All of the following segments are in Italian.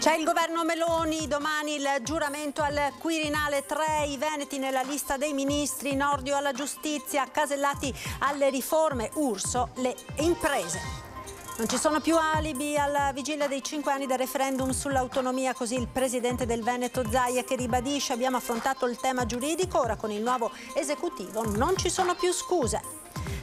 C'è il governo Meloni, domani il giuramento al Quirinale, 3, i Veneti nella lista dei ministri, Nordio alla giustizia, Casellati alle riforme, Urso le imprese. Non ci sono più alibi alla vigilia dei cinque anni del referendum sull'autonomia, così il presidente del Veneto Zaia che ribadisce abbiamo affrontato il tema giuridico, ora con il nuovo esecutivo non ci sono più scuse.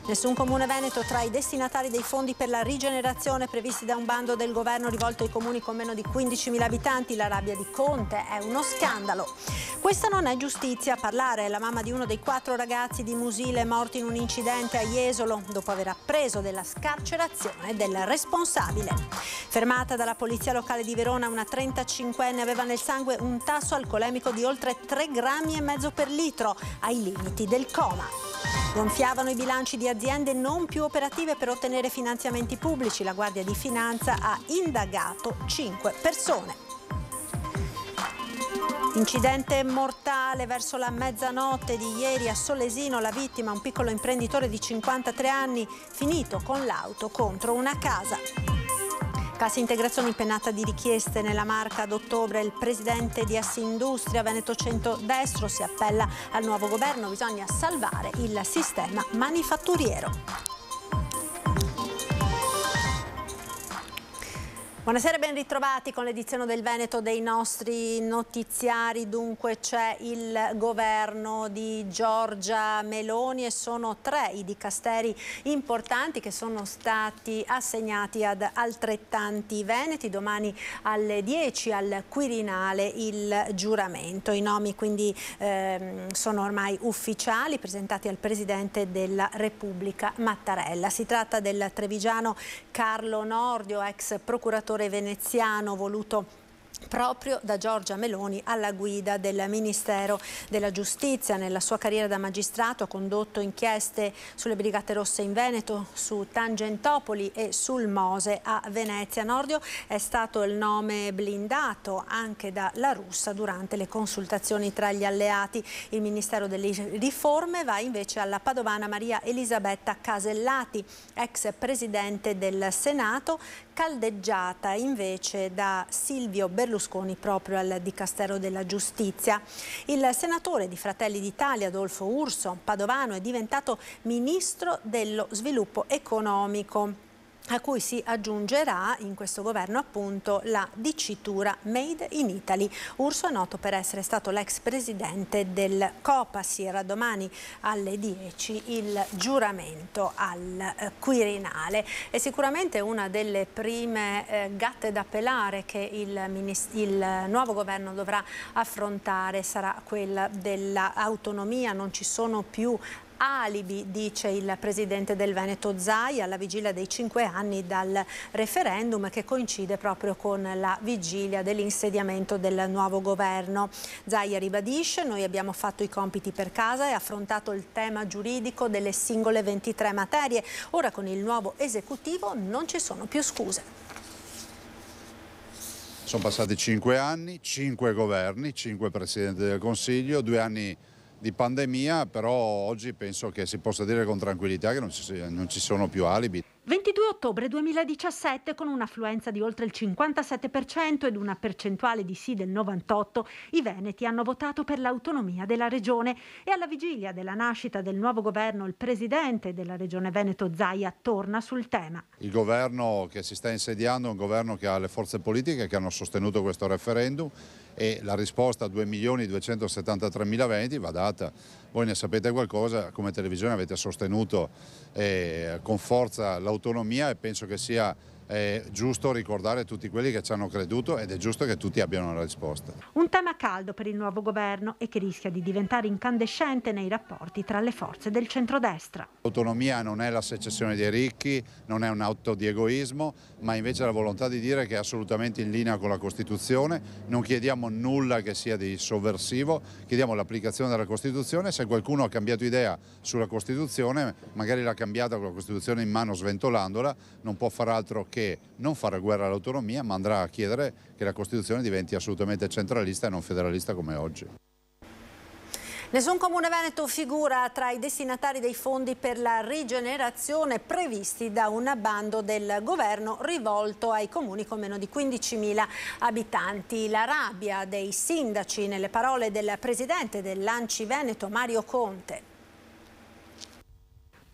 Nessun comune veneto tra i destinatari dei fondi per la rigenerazione previsti da un bando del governo rivolto ai comuni con meno di 15.000 abitanti. La rabbia di Conte è uno scandalo. Questa non è giustizia. A parlare la mamma di uno dei quattro ragazzi di Musile morti in un incidente a Jesolo dopo aver appreso della scarcerazione del responsabile. Fermata dalla polizia locale di Verona, una 35enne aveva nel sangue un tasso alcolemico di oltre 3 grammi e mezzo per litro, ai limiti del coma. Gonfiavano i bilanci di aziende non più operative per ottenere finanziamenti pubblici. La Guardia di Finanza ha indagato 5 persone. Incidente mortale verso la mezzanotte di ieri a Solesino, la vittima, un piccolo imprenditore di 53 anni, finito con l'auto contro una casa. Cassa integrazione impennata di richieste nella marca ad ottobre. Il presidente di Assindustria Veneto Centrodestro si appella al nuovo governo. Bisogna salvare il sistema manifatturiero. Buonasera, ben ritrovati con l'edizione del Veneto dei nostri notiziari. Dunque c'è il governo di Giorgia Meloni e sono tre i dicasteri importanti che sono stati assegnati ad altrettanti veneti. Domani alle 10 al Quirinale il giuramento. I nomi quindi ehm, sono ormai ufficiali presentati al Presidente della Repubblica Mattarella. Si tratta del trevigiano Carlo Nordio, ex procuratore senatore veneziano voluto proprio da Giorgia Meloni alla guida del Ministero della Giustizia. Nella sua carriera da magistrato ha condotto inchieste sulle Brigate Rosse in Veneto, su Tangentopoli e sul Mose a Venezia. Nordio è stato il nome blindato anche dalla Russia durante le consultazioni tra gli alleati. Il Ministero delle Riforme va invece alla padovana Maria Elisabetta Casellati, ex presidente del Senato, caldeggiata invece da Silvio Berlusconi Berlusconi proprio al Dicastero della Giustizia. Il senatore di Fratelli d'Italia, Adolfo Urso, padovano, è diventato ministro dello sviluppo economico a cui si aggiungerà in questo governo appunto la dicitura Made in Italy. Urso è noto per essere stato l'ex presidente del Copasir. Domani alle 10 il giuramento al eh, Quirinale. È sicuramente una delle prime eh, gatte da pelare che il, il nuovo governo dovrà affrontare. Sarà quella dell'autonomia, non ci sono più alibi, dice il presidente del Veneto Zai, alla vigilia dei cinque anni dal referendum che coincide proprio con la vigilia dell'insediamento del nuovo governo. Zai ribadisce, noi abbiamo fatto i compiti per casa e affrontato il tema giuridico delle singole 23 materie. Ora con il nuovo esecutivo non ci sono più scuse. Sono passati cinque anni, cinque governi, cinque presidenti del Consiglio, due anni di pandemia, però oggi penso che si possa dire con tranquillità che non ci, non ci sono più alibi. 22 ottobre 2017 con un'affluenza di oltre il 57% ed una percentuale di sì del 98%, i Veneti hanno votato per l'autonomia della regione e alla vigilia della nascita del nuovo governo il presidente della regione Veneto Zaia torna sul tema. Il governo che si sta insediando è un governo che ha le forze politiche che hanno sostenuto questo referendum e la risposta a 2.273.000 Veneti va data voi ne sapete qualcosa, come televisione avete sostenuto eh, con forza l'autonomia e penso che sia è giusto ricordare tutti quelli che ci hanno creduto ed è giusto che tutti abbiano una risposta. Un tema caldo per il nuovo governo e che rischia di diventare incandescente nei rapporti tra le forze del centrodestra. L'autonomia non è la secessione dei ricchi, non è un atto di egoismo, ma invece la volontà di dire che è assolutamente in linea con la Costituzione, non chiediamo nulla che sia di sovversivo, chiediamo l'applicazione della Costituzione, se qualcuno ha cambiato idea sulla Costituzione, magari l'ha cambiata con la Costituzione in mano sventolandola, non può far altro che che non farà guerra all'autonomia ma andrà a chiedere che la Costituzione diventi assolutamente centralista e non federalista come oggi. Nessun comune veneto figura tra i destinatari dei fondi per la rigenerazione previsti da un abbando del governo rivolto ai comuni con meno di 15.000 abitanti. La rabbia dei sindaci nelle parole del presidente dell'Anci Veneto Mario Conte.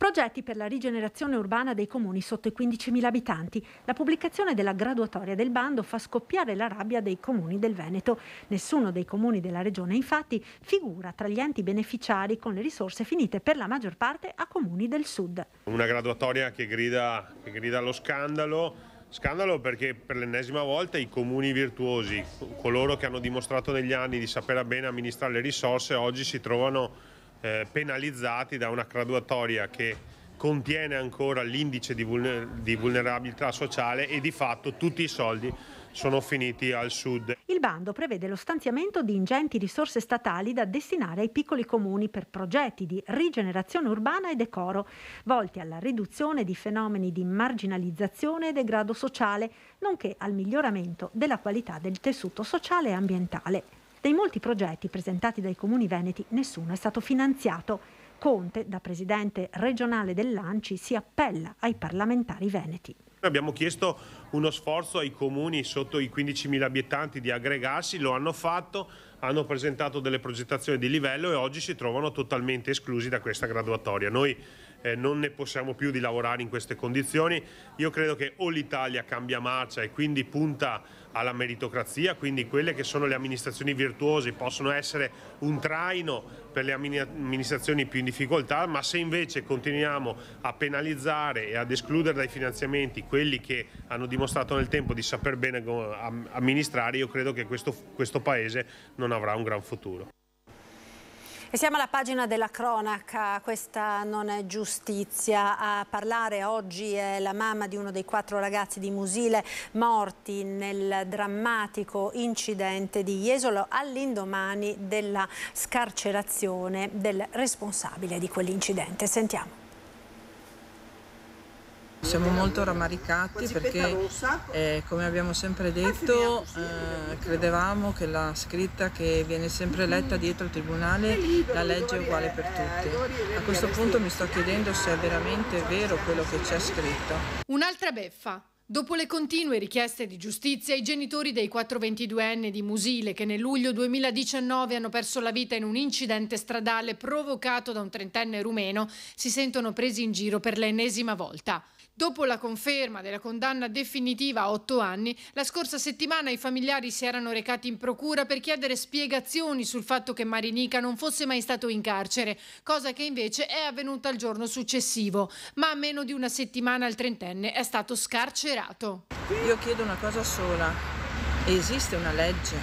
Progetti per la rigenerazione urbana dei comuni sotto i 15.000 abitanti. La pubblicazione della graduatoria del bando fa scoppiare la rabbia dei comuni del Veneto. Nessuno dei comuni della regione infatti figura tra gli enti beneficiari con le risorse finite per la maggior parte a comuni del sud. Una graduatoria che grida, che grida allo scandalo. Scandalo perché per l'ennesima volta i comuni virtuosi, coloro che hanno dimostrato negli anni di sapere bene amministrare le risorse, oggi si trovano eh, penalizzati da una graduatoria che contiene ancora l'indice di, vulner di vulnerabilità sociale e di fatto tutti i soldi sono finiti al sud. Il bando prevede lo stanziamento di ingenti risorse statali da destinare ai piccoli comuni per progetti di rigenerazione urbana e decoro, volti alla riduzione di fenomeni di marginalizzazione e degrado sociale, nonché al miglioramento della qualità del tessuto sociale e ambientale. Dei molti progetti presentati dai comuni veneti nessuno è stato finanziato. Conte, da presidente regionale dell'ANCI, si appella ai parlamentari veneti. Abbiamo chiesto uno sforzo ai comuni sotto i 15.000 abitanti di aggregarsi, lo hanno fatto, hanno presentato delle progettazioni di livello e oggi si trovano totalmente esclusi da questa graduatoria. Noi eh, non ne possiamo più di lavorare in queste condizioni. Io credo che o l'Italia cambia marcia e quindi punta alla meritocrazia, quindi quelle che sono le amministrazioni virtuose possono essere un traino per le amministrazioni più in difficoltà, ma se invece continuiamo a penalizzare e ad escludere dai finanziamenti quelli che hanno dimostrato nel tempo di saper bene amministrare, io credo che questo, questo Paese non avrà un gran futuro. E siamo alla pagina della cronaca, questa non è giustizia. A parlare oggi è la mamma di uno dei quattro ragazzi di Musile morti nel drammatico incidente di Jesolo all'indomani della scarcerazione del responsabile di quell'incidente. Sentiamo siamo molto rammaricati perché eh, come abbiamo sempre detto eh, eh credevamo che la scritta che viene sempre letta dietro il tribunale la legge è uguale per eh, tutti. A questo punto mi sto chiedendo se è veramente vero quello che c'è scritto. Un'altra beffa. Dopo le continue richieste di giustizia, i genitori dei 422enne di Musile, che nel luglio 2019 hanno perso la vita in un incidente stradale provocato da un trentenne rumeno, si sentono presi in giro per l'ennesima volta. Dopo la conferma della condanna definitiva a otto anni, la scorsa settimana i familiari si erano recati in procura per chiedere spiegazioni sul fatto che Marinica non fosse mai stato in carcere, cosa che invece è avvenuta il giorno successivo. Ma a meno di una settimana il trentenne è stato scarcerato. Io chiedo una cosa sola, esiste una legge?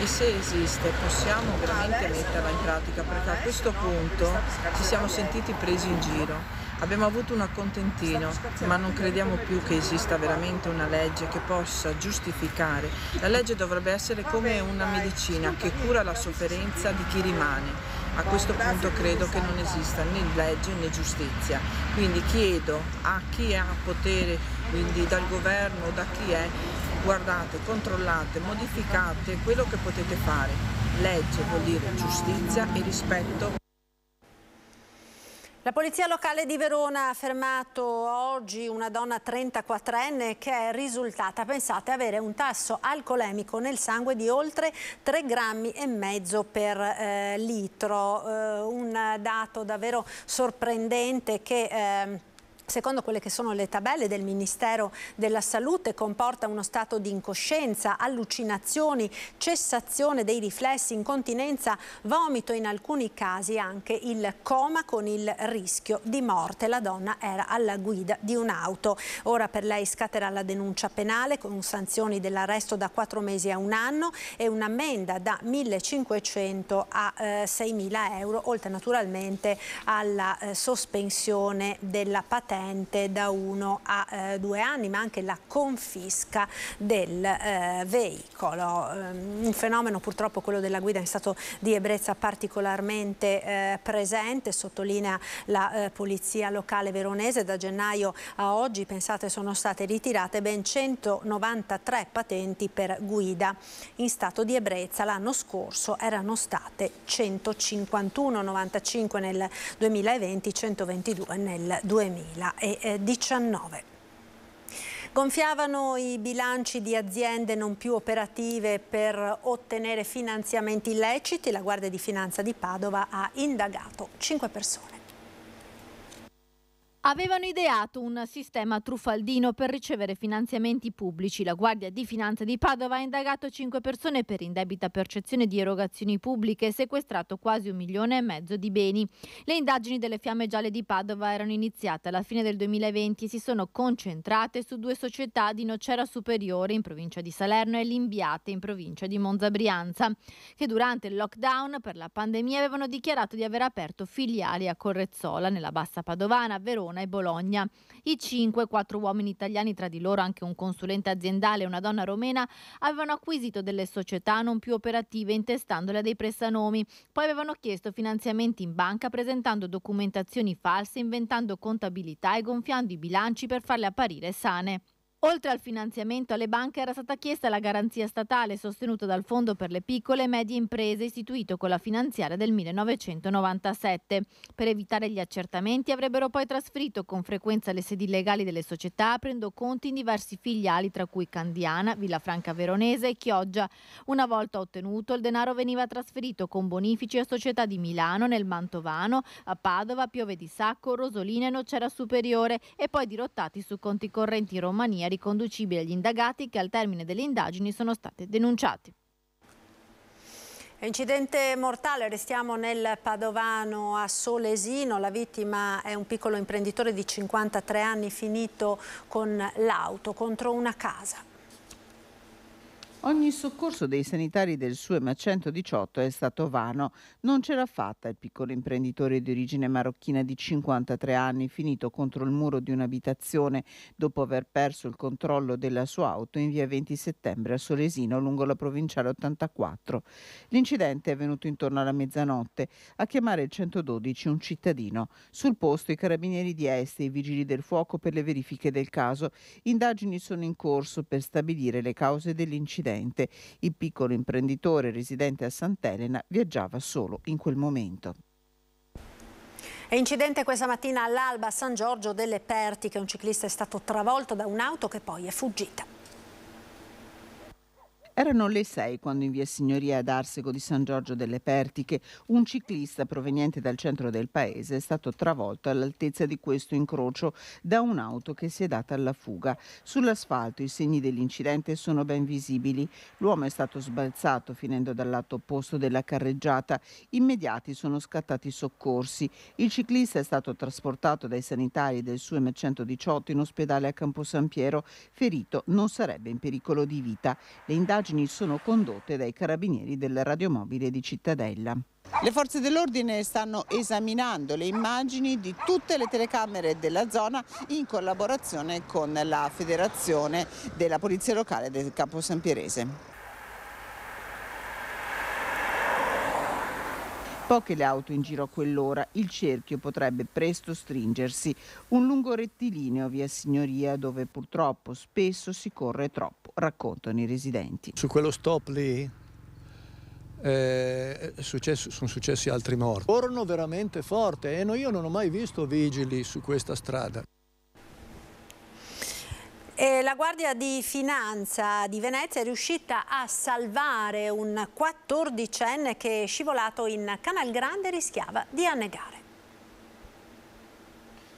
E se esiste possiamo veramente metterla in pratica perché a questo punto ci siamo sentiti presi in giro. Abbiamo avuto un accontentino, ma non crediamo più che esista veramente una legge che possa giustificare. La legge dovrebbe essere come una medicina che cura la sofferenza di chi rimane. A questo punto credo che non esista né legge né giustizia. Quindi chiedo a chi ha potere, quindi dal governo o da chi è, guardate, controllate, modificate quello che potete fare. Legge vuol dire giustizia e rispetto. La polizia locale di Verona ha fermato oggi una donna 34enne che è risultata, pensate, avere un tasso alcolemico nel sangue di oltre 3 grammi e mezzo per eh, litro. Eh, un dato davvero sorprendente che... Eh, secondo quelle che sono le tabelle del Ministero della Salute, comporta uno stato di incoscienza, allucinazioni, cessazione dei riflessi, incontinenza, vomito e in alcuni casi anche il coma con il rischio di morte. La donna era alla guida di un'auto. Ora per lei scatterà la denuncia penale con sanzioni dell'arresto da 4 mesi a un anno e un'ammenda da 1.500 a eh, 6.000 euro, oltre naturalmente alla eh, sospensione della patente potente da 1 a 2 eh, anni, ma anche la confisca del eh, veicolo. Ehm, un fenomeno purtroppo quello della guida in stato di ebbrezza particolarmente eh, presente, sottolinea la eh, polizia locale veronese, da gennaio a oggi pensate sono state ritirate ben 193 patenti per guida in stato di ebbrezza. L'anno scorso erano state 151, 95 nel 2020, 122 nel 2000. 2019. Eh, Gonfiavano i bilanci di aziende non più operative per ottenere finanziamenti illeciti. La Guardia di Finanza di Padova ha indagato 5 persone avevano ideato un sistema truffaldino per ricevere finanziamenti pubblici. La Guardia di Finanza di Padova ha indagato 5 persone per indebita percezione di erogazioni pubbliche e sequestrato quasi un milione e mezzo di beni. Le indagini delle Fiamme Gialle di Padova erano iniziate alla fine del 2020 e si sono concentrate su due società di Nocera Superiore in provincia di Salerno e Limbiate in provincia di Monza Brianza, che durante il lockdown per la pandemia avevano dichiarato di aver aperto filiali a Correzzola, nella bassa padovana, Verona Verona e Bologna. I cinque, quattro uomini italiani, tra di loro anche un consulente aziendale e una donna romena, avevano acquisito delle società non più operative intestandole a dei prestanomi. Poi avevano chiesto finanziamenti in banca presentando documentazioni false, inventando contabilità e gonfiando i bilanci per farle apparire sane. Oltre al finanziamento alle banche era stata chiesta la garanzia statale sostenuta dal Fondo per le piccole e medie imprese istituito con la finanziaria del 1997. Per evitare gli accertamenti avrebbero poi trasferito con frequenza le sedi legali delle società aprendo conti in diversi filiali tra cui Candiana, Villafranca Veronese e Chioggia. Una volta ottenuto il denaro veniva trasferito con bonifici a società di Milano, nel Mantovano, a Padova, Piove di Sacco, Rosolina e Nocera Superiore e poi dirottati su conti correnti in Romania è riconducibile agli indagati che al termine delle indagini sono stati denunciati. Incidente mortale, restiamo nel Padovano a Solesino, la vittima è un piccolo imprenditore di 53 anni finito con l'auto contro una casa. Ogni soccorso dei sanitari del SUEM 118 è stato vano. Non ce l'ha fatta il piccolo imprenditore di origine marocchina di 53 anni, finito contro il muro di un'abitazione dopo aver perso il controllo della sua auto in via 20 settembre a Solesino, lungo la provinciale 84. L'incidente è avvenuto intorno alla mezzanotte. A chiamare il 112 un cittadino. Sul posto i carabinieri di Est e i vigili del fuoco per le verifiche del caso. Indagini sono in corso per stabilire le cause dell'incidente. Occidente. Il piccolo imprenditore residente a Sant'Elena viaggiava solo in quel momento. E incidente questa mattina all'alba a San Giorgio delle Pertiche. Un ciclista è stato travolto da un'auto che poi è fuggita. Erano le sei quando in via Signoria ad Arsego di San Giorgio delle Pertiche un ciclista proveniente dal centro del paese è stato travolto all'altezza di questo incrocio da un'auto che si è data alla fuga. Sull'asfalto i segni dell'incidente sono ben visibili. L'uomo è stato sbalzato finendo dal lato opposto della carreggiata. Immediati sono scattati i soccorsi. Il ciclista è stato trasportato dai sanitari del suo M118 in ospedale a Campo San Piero. Ferito non sarebbe in pericolo di vita. Le indagini indagini sono condotte dai carabinieri del radiomobile di Cittadella. Le forze dell'ordine stanno esaminando le immagini di tutte le telecamere della zona in collaborazione con la Federazione della Polizia Locale del Capo San Pierese. Poche le auto in giro a quell'ora, il cerchio potrebbe presto stringersi. Un lungo rettilineo via Signoria dove purtroppo spesso si corre troppo, raccontano i residenti. Su quello stop lì eh, successo, sono successi altri morti. Corrono veramente forte e eh? no, io non ho mai visto vigili su questa strada. E la Guardia di Finanza di Venezia è riuscita a salvare un 14enne che è scivolato in Canal Grande e rischiava di annegare.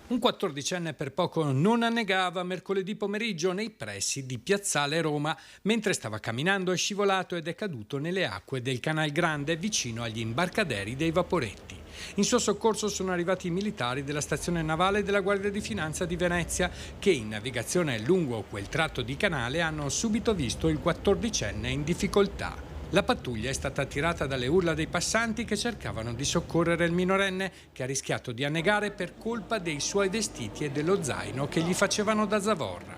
Un quattordicenne per poco non annegava mercoledì pomeriggio nei pressi di Piazzale Roma mentre stava camminando è scivolato ed è caduto nelle acque del Canal Grande vicino agli imbarcaderi dei Vaporetti. In suo soccorso sono arrivati i militari della stazione navale della Guardia di Finanza di Venezia che in navigazione lungo quel tratto di canale hanno subito visto il quattordicenne in difficoltà. La pattuglia è stata attirata dalle urla dei passanti che cercavano di soccorrere il minorenne che ha rischiato di annegare per colpa dei suoi vestiti e dello zaino che gli facevano da zavorra.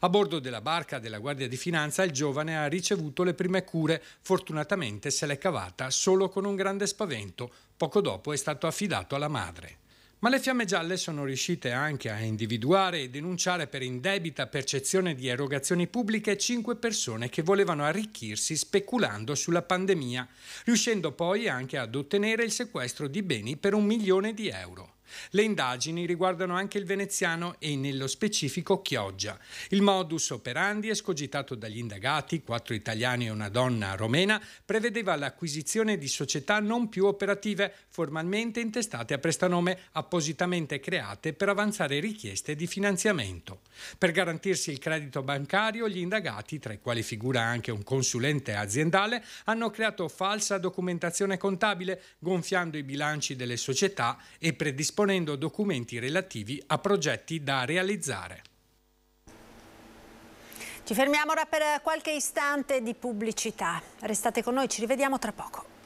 A bordo della barca della Guardia di Finanza il giovane ha ricevuto le prime cure, fortunatamente se l'è cavata solo con un grande spavento, poco dopo è stato affidato alla madre. Ma le fiamme gialle sono riuscite anche a individuare e denunciare per indebita percezione di erogazioni pubbliche cinque persone che volevano arricchirsi speculando sulla pandemia, riuscendo poi anche ad ottenere il sequestro di beni per un milione di euro. Le indagini riguardano anche il veneziano e nello specifico Chioggia. Il modus operandi escogitato dagli indagati, quattro italiani e una donna romena, prevedeva l'acquisizione di società non più operative, formalmente intestate a prestanome appositamente create per avanzare richieste di finanziamento. Per garantirsi il credito bancario, gli indagati, tra i quali figura anche un consulente aziendale, hanno creato falsa documentazione contabile, gonfiando i bilanci delle società e predisponendo esponendo documenti relativi a progetti da realizzare. Ci fermiamo ora per qualche istante di pubblicità. Restate con noi, ci rivediamo tra poco.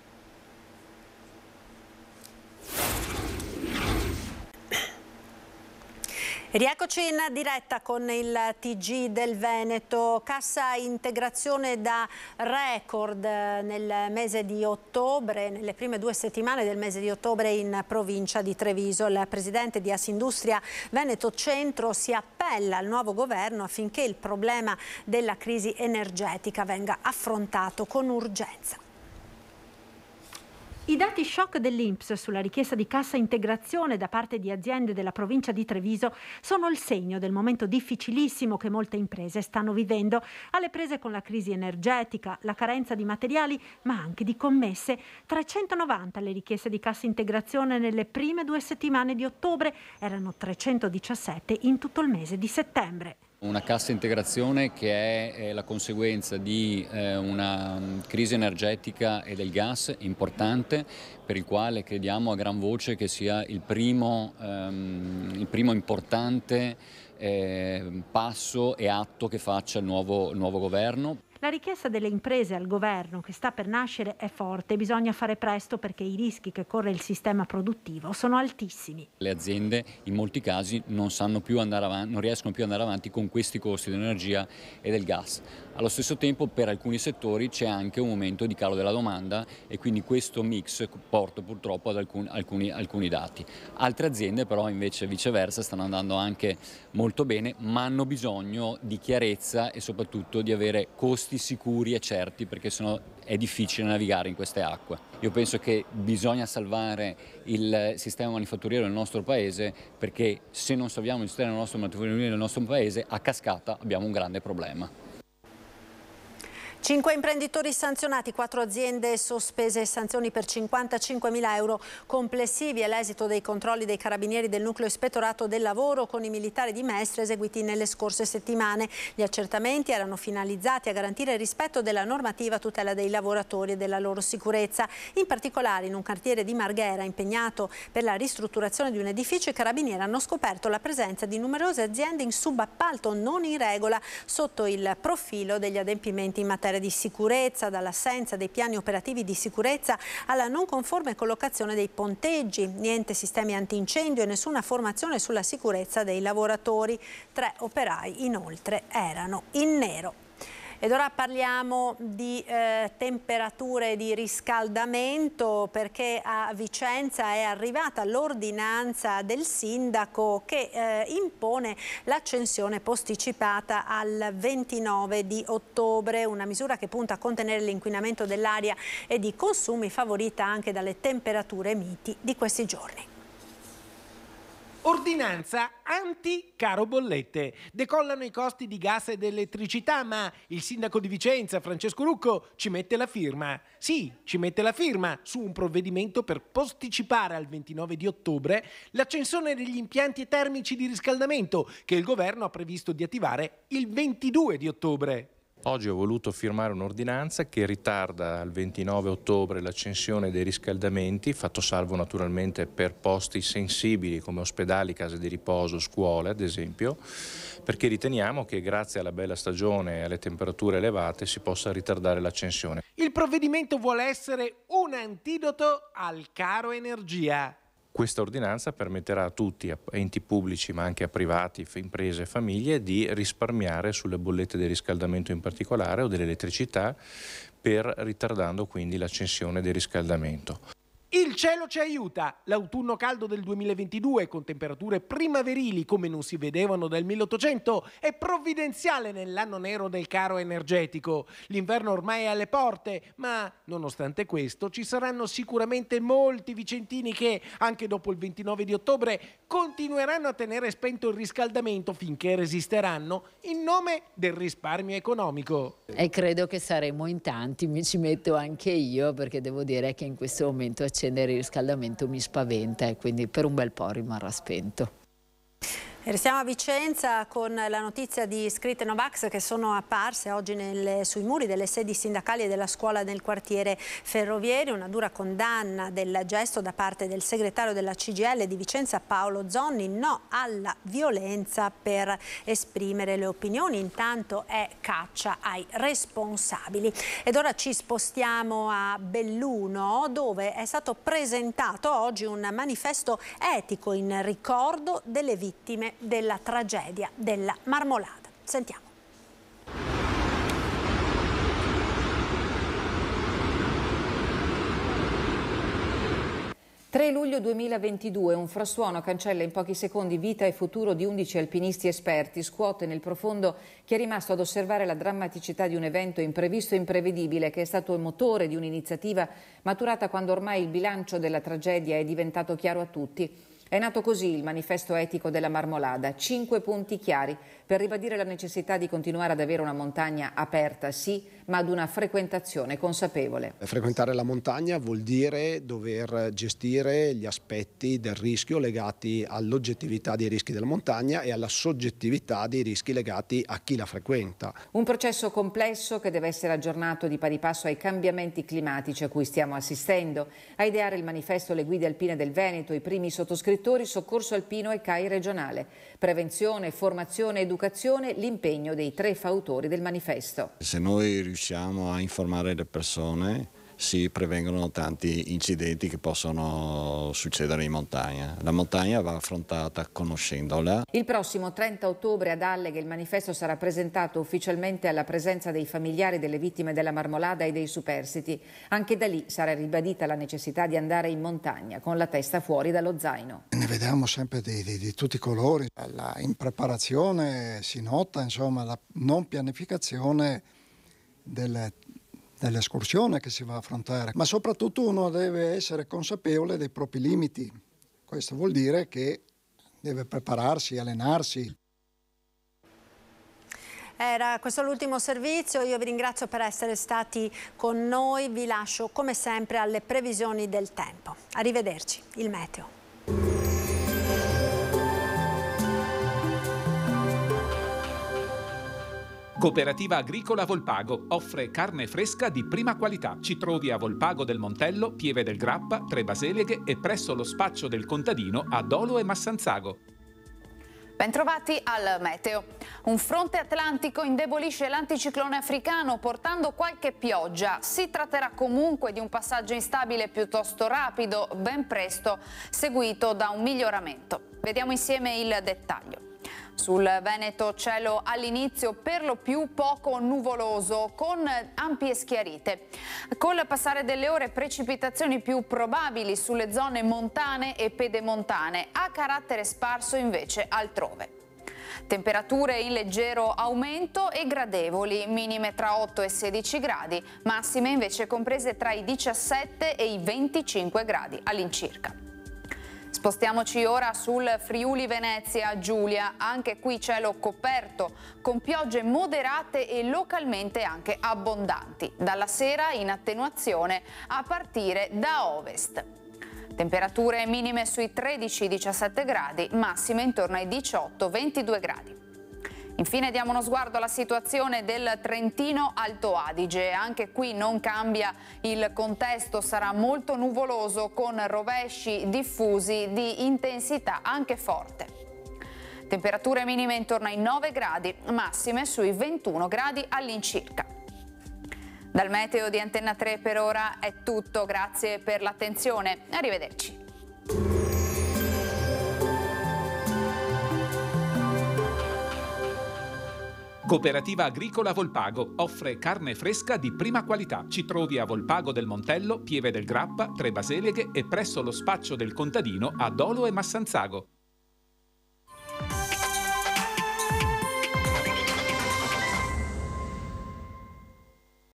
Rieccoci in diretta con il TG del Veneto, cassa integrazione da record eh, nel mese di ottobre, nelle prime due settimane del mese di ottobre in provincia di Treviso. Il presidente di Asindustria Veneto Centro si appella al nuovo governo affinché il problema della crisi energetica venga affrontato con urgenza. I dati shock dell'Inps sulla richiesta di cassa integrazione da parte di aziende della provincia di Treviso sono il segno del momento difficilissimo che molte imprese stanno vivendo, alle prese con la crisi energetica, la carenza di materiali, ma anche di commesse. 390 le richieste di cassa integrazione nelle prime due settimane di ottobre, erano 317 in tutto il mese di settembre. Una cassa integrazione che è la conseguenza di eh, una mm, crisi energetica e del gas importante per il quale crediamo a gran voce che sia il primo, ehm, il primo importante eh, passo e atto che faccia il nuovo, il nuovo governo. La richiesta delle imprese al governo che sta per nascere è forte, bisogna fare presto perché i rischi che corre il sistema produttivo sono altissimi. Le aziende in molti casi non, avanti, non riescono più ad andare avanti con questi costi dell'energia e del gas. Allo stesso tempo per alcuni settori c'è anche un momento di calo della domanda e quindi questo mix porta purtroppo ad alcuni, alcuni, alcuni dati. Altre aziende però invece viceversa stanno andando anche molto bene ma hanno bisogno di chiarezza e soprattutto di avere costi porti sicuri e certi perché sennò è difficile navigare in queste acque. Io penso che bisogna salvare il sistema manifatturiero del nostro paese perché se non salviamo il sistema manifatturiero del nostro paese a cascata abbiamo un grande problema. Cinque imprenditori sanzionati, quattro aziende sospese e sanzioni per 55 mila euro complessivi è l'esito dei controlli dei carabinieri del nucleo ispettorato del lavoro con i militari di Mestre eseguiti nelle scorse settimane. Gli accertamenti erano finalizzati a garantire il rispetto della normativa tutela dei lavoratori e della loro sicurezza. In particolare in un quartiere di Marghera impegnato per la ristrutturazione di un edificio i carabinieri hanno scoperto la presenza di numerose aziende in subappalto non in regola sotto il profilo degli adempimenti in materia materia di sicurezza, dall'assenza dei piani operativi di sicurezza alla non conforme collocazione dei ponteggi, niente sistemi antincendio e nessuna formazione sulla sicurezza dei lavoratori. Tre operai inoltre erano in nero. Ed ora parliamo di eh, temperature di riscaldamento perché a Vicenza è arrivata l'ordinanza del sindaco che eh, impone l'accensione posticipata al 29 di ottobre, una misura che punta a contenere l'inquinamento dell'aria e di consumi favorita anche dalle temperature miti di questi giorni. Ordinanza anti-caro bollette. Decollano i costi di gas ed elettricità, ma il sindaco di Vicenza, Francesco Lucco, ci mette la firma. Sì, ci mette la firma su un provvedimento per posticipare al 29 di ottobre l'accensione degli impianti termici di riscaldamento che il governo ha previsto di attivare il 22 di ottobre. Oggi ho voluto firmare un'ordinanza che ritarda al 29 ottobre l'accensione dei riscaldamenti, fatto salvo naturalmente per posti sensibili come ospedali, case di riposo, scuole ad esempio, perché riteniamo che grazie alla bella stagione e alle temperature elevate si possa ritardare l'accensione. Il provvedimento vuole essere un antidoto al caro energia. Questa ordinanza permetterà a tutti, a enti pubblici ma anche a privati, imprese e famiglie, di risparmiare sulle bollette del riscaldamento in particolare o dell'elettricità per ritardando quindi l'accensione del riscaldamento. Il cielo ci aiuta, l'autunno caldo del 2022 con temperature primaverili come non si vedevano dal 1800 è provvidenziale nell'anno nero del caro energetico. L'inverno ormai è alle porte, ma nonostante questo ci saranno sicuramente molti vicentini che, anche dopo il 29 di ottobre, continueranno a tenere spento il riscaldamento finché resisteranno in nome del risparmio economico. E credo che saremo in tanti, mi ci metto anche io perché devo dire che in questo momento c'è accendere il riscaldamento mi spaventa e quindi per un bel po' rimarrà spento. Restiamo a Vicenza con la notizia di scritte Novax che sono apparse oggi nel, sui muri delle sedi sindacali e della scuola nel quartiere Ferrovieri. una dura condanna del gesto da parte del segretario della CGL di Vicenza Paolo Zonni, no alla violenza per esprimere le opinioni, intanto è caccia ai responsabili. Ed ora ci spostiamo a Belluno dove è stato presentato oggi un manifesto etico in ricordo delle vittime della tragedia della marmolada. Sentiamo. Il 3 luglio 2022 un frastuono cancella in pochi secondi vita e futuro di 11 alpinisti esperti, scuote nel profondo chi è rimasto ad osservare la drammaticità di un evento imprevisto e imprevedibile che è stato il motore di un'iniziativa maturata quando ormai il bilancio della tragedia è diventato chiaro a tutti. È nato così il manifesto etico della marmolada, cinque punti chiari per ribadire la necessità di continuare ad avere una montagna aperta, sì, ma ad una frequentazione consapevole. Eh, frequentare la montagna vuol dire dover gestire gli aspetti del rischio legati all'oggettività dei rischi della montagna e alla soggettività dei rischi legati a chi la frequenta. Un processo complesso che deve essere aggiornato di pari passo ai cambiamenti climatici a cui stiamo assistendo. A ideare il manifesto Le Guide Alpine del Veneto, i primi sottoscrittori settori soccorso alpino e CAI regionale. Prevenzione, formazione, educazione, l'impegno dei tre fautori del manifesto. Se noi riusciamo a informare le persone si prevengono tanti incidenti che possono succedere in montagna. La montagna va affrontata conoscendola. Il prossimo 30 ottobre ad Alleghe il manifesto sarà presentato ufficialmente alla presenza dei familiari delle vittime della marmolada e dei superstiti. Anche da lì sarà ribadita la necessità di andare in montagna con la testa fuori dallo zaino. Ne vediamo sempre di, di, di tutti i colori. La impreparazione si nota, insomma, la non pianificazione del dell'escursione che si va a affrontare, ma soprattutto uno deve essere consapevole dei propri limiti. Questo vuol dire che deve prepararsi, allenarsi. Era questo l'ultimo servizio, io vi ringrazio per essere stati con noi, vi lascio come sempre alle previsioni del tempo. Arrivederci, il meteo. Cooperativa Agricola Volpago offre carne fresca di prima qualità. Ci trovi a Volpago del Montello, Pieve del Grappa, Tre Baseleghe e presso lo spaccio del contadino a Dolo e Massanzago. Bentrovati al meteo. Un fronte atlantico indebolisce l'anticiclone africano portando qualche pioggia. Si tratterà comunque di un passaggio instabile piuttosto rapido, ben presto, seguito da un miglioramento. Vediamo insieme il dettaglio. Sul Veneto cielo all'inizio per lo più poco nuvoloso con ampie schiarite. Col passare delle ore precipitazioni più probabili sulle zone montane e pedemontane a carattere sparso invece altrove. Temperature in leggero aumento e gradevoli, minime tra 8 e 16 gradi, massime invece comprese tra i 17 e i 25 gradi all'incirca. Spostiamoci ora sul Friuli Venezia Giulia, anche qui cielo coperto con piogge moderate e localmente anche abbondanti, dalla sera in attenuazione a partire da ovest. Temperature minime sui 13-17 gradi, massime intorno ai 18-22 gradi. Infine diamo uno sguardo alla situazione del Trentino Alto Adige. Anche qui non cambia il contesto, sarà molto nuvoloso con rovesci diffusi di intensità anche forte. Temperature minime intorno ai 9 gradi, massime sui 21 gradi all'incirca. Dal meteo di Antenna 3 per ora è tutto, grazie per l'attenzione, arrivederci. Cooperativa Agricola Volpago offre carne fresca di prima qualità. Ci trovi a Volpago del Montello, Pieve del Grappa, Tre Baseleghe e presso lo spaccio del contadino a Dolo e Massanzago.